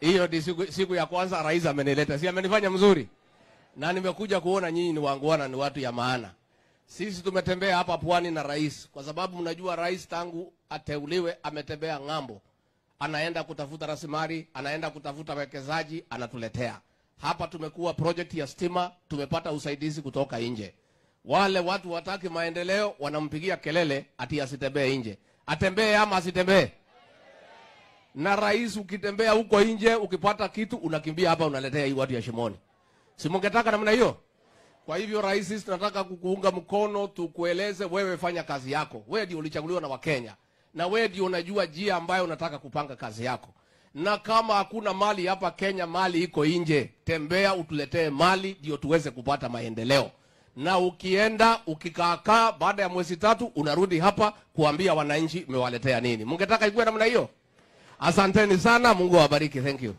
Hiyo ndio siku, siku ya kwanza rais amenileta, si amenifanya mzuri, na nimekuja kuona nyinyi ni wanguana, ni watu ya maana. Sisi tumetembea hapa pwani na rais, kwa sababu mnajua rais tangu ateuliwe ametembea ng'ambo, anaenda kutafuta rasilimali, anaenda kutafuta wekezaji, anatuletea hapa. Tumekuwa project ya stima, tumepata usaidizi kutoka nje. Wale watu wataki maendeleo wanampigia kelele ati asitembee nje, atembee ama asitembee na rais, ukitembea huko nje ukipata kitu unakimbia hapa unaletea hii watu ya Shimoni. Si mungetaka namna hiyo? Kwa hivyo rais, tunataka kukuunga mkono, tukueleze wewe, fanya kazi yako. Wewe ndio ulichaguliwa na Wakenya na wewe ndio unajua njia ambayo unataka kupanga kazi yako, na kama hakuna mali hapa Kenya, mali iko nje. Tembea utuletee mali ndio tuweze kupata maendeleo. Na ukienda ukikaakaa, baada ya mwezi tatu unarudi hapa kuambia wananchi umewaletea nini. Mungetaka ikuwe namna hiyo? Asanteni sana, Mungu awabariki. Thank you.